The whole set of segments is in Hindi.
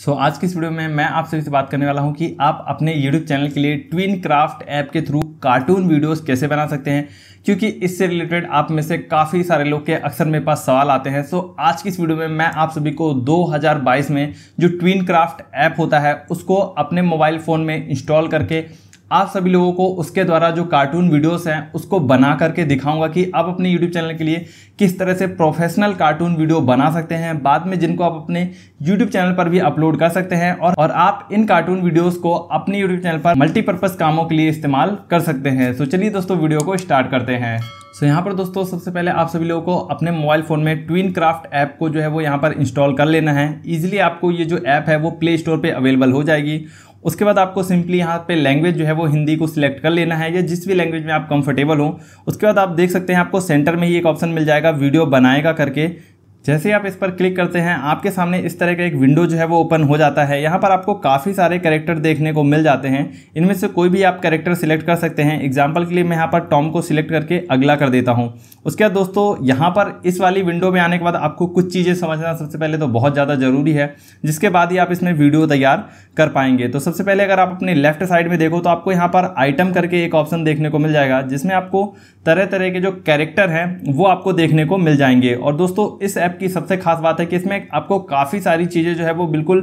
सो so, आज की इस वीडियो में मैं आप सभी से बात करने वाला हूं कि आप अपने YouTube चैनल के लिए ट्विन क्राफ्ट ऐप के थ्रू कार्टून वीडियोस कैसे बना सकते हैं क्योंकि इससे रिलेटेड आप में से काफ़ी सारे लोग के अक्सर मेरे पास सवाल आते हैं सो so, आज की इस वीडियो में मैं आप सभी को 2022 में जो ट्विन क्राफ्ट ऐप होता है उसको अपने मोबाइल फ़ोन में इंस्टॉल करके आप सभी लोगों को उसके द्वारा जो कार्टून वीडियोस हैं उसको बना करके दिखाऊंगा कि आप अपने यूट्यूब चैनल के लिए किस तरह से प्रोफेशनल कार्टून वीडियो बना सकते हैं बाद में जिनको आप अपने यूट्यूब चैनल पर भी अपलोड कर सकते हैं और, और आप इन कार्टून वीडियोज़ को अपने यूट्यूब चैनल पर मल्टीपर्पज़ कामों के लिए इस्तेमाल कर सकते हैं सो चलिए दोस्तों वीडियो को स्टार्ट करते हैं सो so, यहाँ पर दोस्तों सबसे पहले आप सभी लोगों को अपने मोबाइल फ़ोन में ट्विन क्राफ्ट ऐप को जो है वो यहाँ पर इंस्टॉल कर लेना है ईजिली आपको ये जो ऐप है वो प्ले स्टोर पर अवेलेबल हो जाएगी उसके बाद आपको सिंपली यहाँ पे लैंग्वेज जो है वो हिंदी को सिलेक्ट कर लेना है या जिस भी लैंग्वेज में आप कंफर्टेबल हो उसके बाद आप देख सकते हैं आपको सेंटर में ही एक ऑप्शन मिल जाएगा वीडियो बनाएगा करके जैसे आप इस पर क्लिक करते हैं आपके सामने इस तरह का एक विंडो जो है वो ओपन हो जाता है यहाँ पर आपको काफ़ी सारे कैरेक्टर देखने को मिल जाते हैं इनमें से कोई भी आप कैरेक्टर सिलेक्ट कर सकते हैं एग्जाम्पल के लिए मैं यहाँ पर टॉम को सिलेक्ट करके अगला कर देता हूँ उसके बाद दोस्तों यहाँ पर इस वाली विंडो में आने के बाद आपको कुछ चीज़ें समझना सबसे पहले तो बहुत ज़्यादा ज़रूरी है जिसके बाद ही आप इसमें वीडियो तैयार कर पाएंगे तो सबसे पहले अगर आप अपने लेफ्ट साइड में देखो तो आपको यहाँ पर आइटम करके एक ऑप्शन देखने को मिल जाएगा जिसमें आपको तरह तरह के जो कैरेक्टर हैं वो आपको देखने को मिल जाएंगे और दोस्तों इस ऐप ऐप की सबसे खास बात है कि इसमें आपको काफ़ी सारी चीज़ें जो है वो बिल्कुल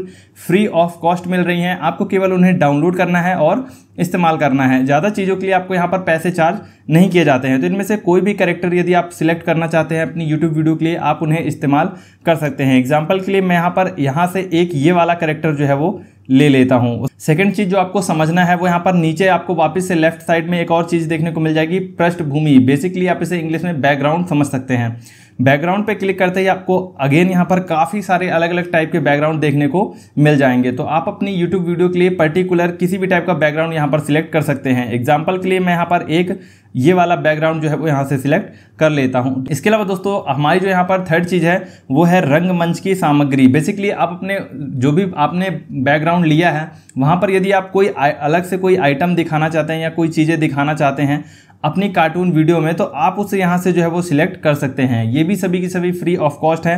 फ्री ऑफ कॉस्ट मिल रही हैं आपको केवल उन्हें डाउनलोड करना है और इस्तेमाल करना है ज़्यादा चीज़ों के लिए आपको यहाँ पर पैसे चार्ज नहीं किए जाते हैं तो इनमें से कोई भी करेक्टर यदि आप सिलेक्ट करना चाहते हैं अपनी यूट्यूब वीडियो के लिए आप उन्हें इस्तेमाल कर सकते हैं एग्जाम्पल के लिए मैं यहाँ पर यहाँ से एक ये वाला करेक्टर जो है वो ले लेता हूँ सेकंड चीज़ जो आपको समझना है वो यहाँ पर नीचे आपको वापस से लेफ्ट साइड में एक और चीज़ देखने को मिल जाएगी पृष्ठभूमि बेसिकली आप इसे इंग्लिश में बैकग्राउंड समझ सकते हैं बैकग्राउंड पे क्लिक करते ही आपको अगेन यहाँ पर काफ़ी सारे अलग अलग टाइप के बैकग्राउंड देखने को मिल जाएंगे तो आप अपनी यूट्यूब वीडियो के लिए पर्टिकुलर किसी भी टाइप का बैकग्राउंड यहाँ पर सिलेक्ट कर सकते हैं एग्जाम्पल के लिए मैं यहाँ पर एक ये वाला बैकग्राउंड जो है वो यहाँ से सिलेक्ट कर लेता हूँ इसके अलावा दोस्तों हमारी जो यहाँ पर थर्ड चीज़ है वो है रंगमंच की सामग्री बेसिकली आप अपने जो भी आपने बैकग्राउंड लिया है वहाँ पर यदि आप कोई अलग से कोई आइटम दिखाना चाहते हैं या कोई चीज़ें दिखाना चाहते हैं अपनी कार्टून वीडियो में तो आप उसे यहाँ से जो है वो सिलेक्ट कर सकते हैं ये भी सभी की सभी फ्री ऑफ कॉस्ट है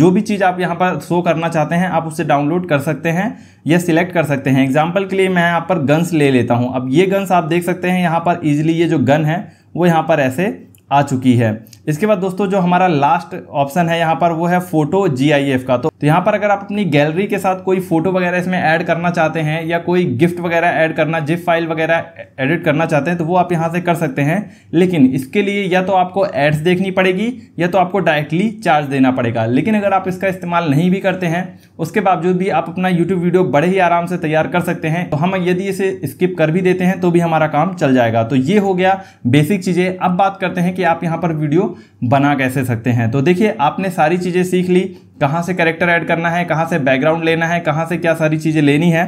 जो भी चीज़ आप यहाँ पर शो करना चाहते हैं आप उसे डाउनलोड कर सकते हैं या सिलेक्ट कर सकते हैं एग्जाम्पल के लिए मैं यहाँ पर गन्स ले लेता हूँ अब ये गन्स आप देख सकते हैं यहाँ पर ईजिली ये जो गन है वो यहाँ पर ऐसे आ चुकी है इसके बाद दोस्तों जो हमारा लास्ट ऑप्शन है यहाँ पर वो है फोटो जी का तो तो यहाँ पर अगर आप अपनी गैलरी के साथ कोई फोटो वगैरह इसमें ऐड करना चाहते हैं या कोई गिफ्ट वगैरह ऐड करना जिप फाइल वगैरह एडिट करना चाहते हैं तो वो आप यहाँ से कर सकते हैं लेकिन इसके लिए या तो आपको एड्स देखनी पड़ेगी या तो आपको डायरेक्टली चार्ज देना पड़ेगा लेकिन अगर आप इसका इस्तेमाल नहीं भी करते हैं उसके बावजूद भी आप अपना यूट्यूब वीडियो बड़े ही आराम से तैयार कर सकते हैं तो हम यदि इसे स्किप कर भी देते हैं तो भी हमारा काम चल जाएगा तो ये हो गया बेसिक चीज़ें अब बात करते हैं कि आप यहाँ पर वीडियो बना कैसे सकते हैं तो देखिए आपने सारी चीज़ें सीख ली कहाँ से करेक्टर ऐड करना है कहाँ से बैकग्राउंड लेना है कहाँ से क्या सारी चीज़ें लेनी है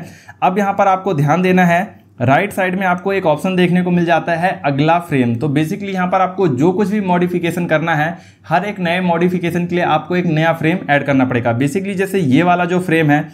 अब यहाँ पर आपको ध्यान देना है राइट right साइड में आपको एक ऑप्शन देखने को मिल जाता है अगला फ्रेम तो बेसिकली यहाँ पर आपको जो कुछ भी मॉडिफिकेशन करना है हर एक नए मॉडिफिकेशन के लिए आपको एक नया फ्रेम ऐड करना पड़ेगा बेसिकली जैसे ये वाला जो फ्रेम है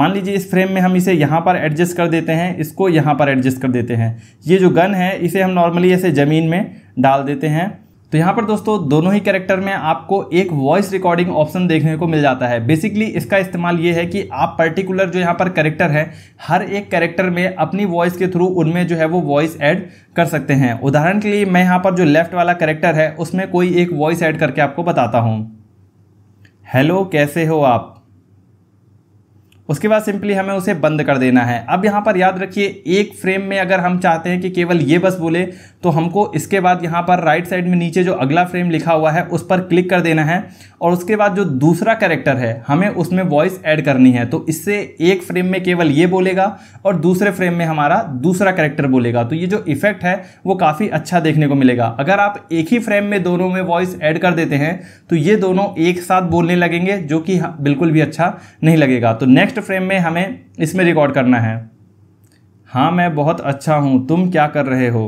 मान लीजिए इस फ्रेम में हम इसे यहाँ पर एडजस्ट कर देते हैं इसको यहाँ पर एडजस्ट कर देते हैं ये जो गन है इसे हम नॉर्मली ऐसे ज़मीन में डाल देते हैं तो यहाँ पर दोस्तों दोनों ही कैरेक्टर में आपको एक वॉइस रिकॉर्डिंग ऑप्शन देखने को मिल जाता है बेसिकली इसका इस्तेमाल ये है कि आप पर्टिकुलर जो यहाँ पर कैरेक्टर है हर एक कैरेक्टर में अपनी वॉइस के थ्रू उनमें जो है वो वॉइस ऐड कर सकते हैं उदाहरण के लिए मैं यहाँ पर जो लेफ्ट वाला करेक्टर है उसमें कोई एक वॉइस ऐड करके आपको बताता हूँ हेलो कैसे हो आप उसके बाद सिंपली हमें उसे बंद कर देना है अब यहाँ पर याद रखिए एक फ्रेम में अगर हम चाहते हैं कि केवल ये बस बोले तो हमको इसके बाद यहाँ पर राइट साइड में नीचे जो अगला फ्रेम लिखा हुआ है उस पर क्लिक कर देना है और उसके बाद जो दूसरा कैरेक्टर है हमें उसमें वॉइस ऐड करनी है तो इससे एक फ्रेम में केवल ये बोलेगा और दूसरे फ्रेम में हमारा दूसरा कैरेक्टर बोलेगा तो ये जो इफेक्ट है वो काफ़ी अच्छा देखने को मिलेगा अगर आप एक ही फ्रेम में दोनों में वॉइस ऐड कर देते हैं तो ये दोनों एक साथ बोलने लगेंगे जो कि हाँ, बिल्कुल भी अच्छा नहीं लगेगा तो नेक्स्ट फर्स्ट फ्रेम में हमें इसमें रिकॉर्ड करना है हाँ मैं बहुत अच्छा हूँ तुम क्या कर रहे हो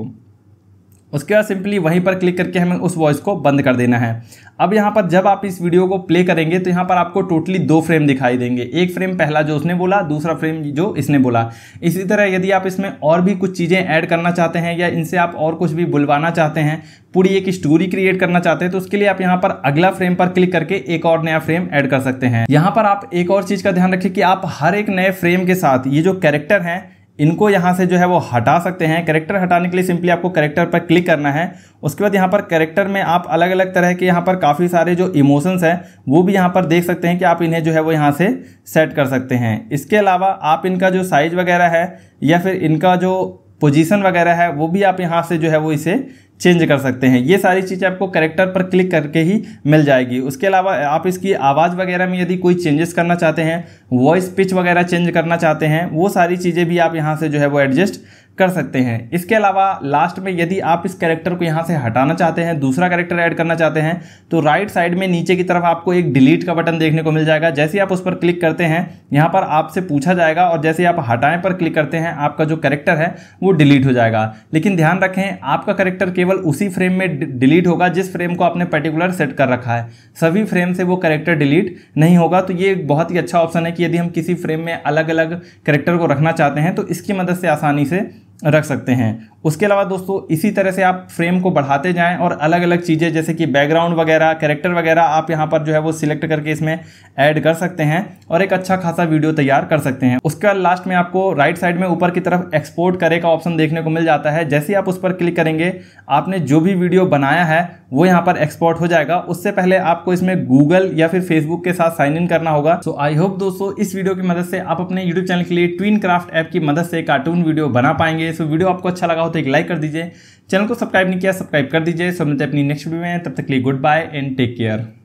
उसके बाद सिंपली वहीं पर क्लिक करके हमें उस वॉइस को बंद कर देना है अब यहाँ पर जब आप इस वीडियो को प्ले करेंगे तो यहाँ पर आपको टोटली दो फ्रेम दिखाई देंगे एक फ्रेम पहला जो उसने बोला दूसरा फ्रेम जो इसने बोला इसी तरह यदि आप इसमें और भी कुछ चीज़ें ऐड करना चाहते हैं या इनसे आप और कुछ भी बुलवाना चाहते हैं पूरी एक स्टोरी क्रिएट करना चाहते हैं तो उसके लिए आप यहाँ पर अगला फ्रेम पर क्लिक करके एक और नया फ्रेम ऐड कर सकते हैं यहाँ पर आप एक और चीज़ का ध्यान रखें कि आप हर एक नए फ्रेम के साथ ये जो कैरेक्टर हैं इनको यहाँ से जो है वो हटा सकते हैं करेक्टर हटाने के लिए सिंपली आपको करेक्टर पर क्लिक करना है उसके बाद यहाँ पर करेक्टर में आप अलग अलग तरह के यहाँ पर काफ़ी सारे जो इमोशंस हैं वो भी यहाँ पर देख सकते हैं कि आप इन्हें जो है वो यहाँ से सेट कर सकते हैं इसके अलावा आप इनका जो साइज वगैरह है या फिर इनका जो पोजिशन वगैरह है वो भी आप यहाँ से जो है वो इसे चेंज कर सकते हैं ये सारी चीज़ें आपको करेक्टर पर क्लिक करके ही मिल जाएगी उसके अलावा आप इसकी आवाज़ वगैरह में यदि कोई चेंजेस करना चाहते हैं वॉइस पिच वगैरह चेंज करना चाहते हैं वो सारी चीज़ें भी आप यहाँ से जो है वो एडजस्ट कर सकते हैं इसके अलावा लास्ट में यदि आप इस कैरेक्टर को यहाँ से हटाना चाहते हैं दूसरा कैरेक्टर ऐड करना चाहते हैं तो राइट साइड में नीचे की तरफ आपको एक डिलीट का बटन देखने को मिल जाएगा जैसे आप उस पर क्लिक करते हैं यहाँ पर आपसे पूछा जाएगा और जैसे आप हटाएं पर क्लिक करते हैं आपका जो करेक्टर है वो डिलीट हो जाएगा लेकिन ध्यान रखें आपका करेक्टर केवल उसी फ्रेम में डिलीट होगा जिस फ्रेम को आपने पर्टिकुलर सेट कर रखा है सभी फ्रेम से वो करेक्टर डिलीट नहीं होगा तो ये बहुत ही अच्छा ऑप्शन है कि यदि हम किसी फ्रेम में अलग अलग करेक्टर को रखना चाहते हैं तो इसकी मदद से आसानी से रख सकते हैं उसके अलावा दोस्तों इसी तरह से आप फ्रेम को बढ़ाते जाएं और अलग अलग चीज़ें जैसे कि बैकग्राउंड वगैरह कैरेक्टर वगैरह आप यहाँ पर जो है वो सिलेक्ट करके इसमें ऐड कर सकते हैं और एक अच्छा खासा वीडियो तैयार कर सकते हैं उसके बाद लास्ट में आपको राइट साइड में ऊपर की तरफ एक्सपोर्ट करे का ऑप्शन देखने को मिल जाता है जैसे आप उस पर क्लिक करेंगे आपने जो भी वीडियो बनाया है वो यहाँ पर एक्सपोर्ट हो जाएगा उससे पहले आपको इसमें गूगल या फिर फेसबुक के साथ साइन इन करना होगा सो आई होप दोस्तों इस वीडियो की मदद से आप अपने यूट्यूब चैनल के लिए ट्विन क्राफ्ट ऐप की मदद से कार्टून वीडियो बना पाएंगे सो so, वीडियो आपको अच्छा लगा हो तो एक लाइक कर दीजिए चैनल को सब्सक्राइब नहीं किया सब्सक्राइब कर दीजिए सो मिलते अपनी नेक्स्ट वीडियो में तब तक लिए goodbye and take care